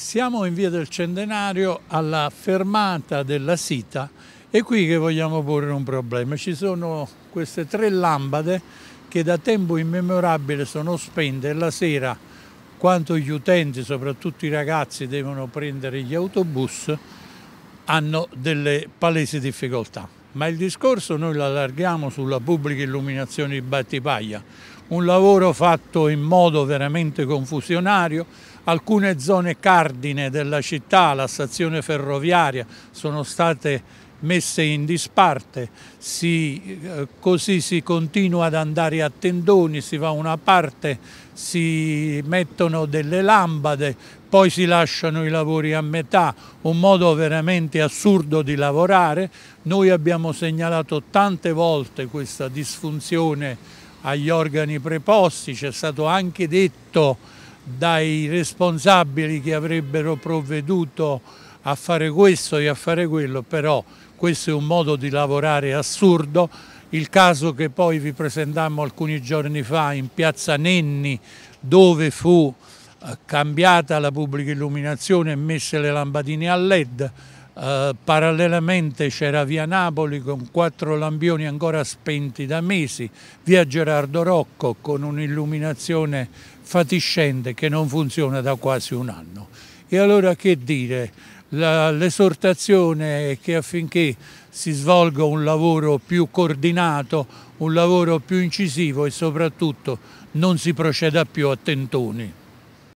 Siamo in via del Centenario alla fermata della Sita è qui che vogliamo porre un problema. Ci sono queste tre lampade che da tempo immemorabile sono spente e la sera quando gli utenti, soprattutto i ragazzi, devono prendere gli autobus hanno delle palesi difficoltà. Ma il discorso noi lo allarghiamo sulla pubblica illuminazione di Battipaglia, un lavoro fatto in modo veramente confusionario, alcune zone cardine della città, la stazione ferroviaria, sono state messe in disparte, si, eh, così si continua ad andare a tendoni, si va una parte, si mettono delle lampade, poi si lasciano i lavori a metà, un modo veramente assurdo di lavorare. Noi abbiamo segnalato tante volte questa disfunzione agli organi preposti, ci è stato anche detto dai responsabili che avrebbero provveduto a fare questo e a fare quello, però questo è un modo di lavorare assurdo. Il caso che poi vi presentammo alcuni giorni fa in piazza Nenni, dove fu eh, cambiata la pubblica illuminazione e messe le lampadine a led, eh, parallelamente c'era via Napoli con quattro lampioni ancora spenti da mesi, via Gerardo Rocco con un'illuminazione fatiscente che non funziona da quasi un anno. E allora che dire? L'esortazione è che affinché si svolga un lavoro più coordinato, un lavoro più incisivo e soprattutto non si proceda più a tentoni.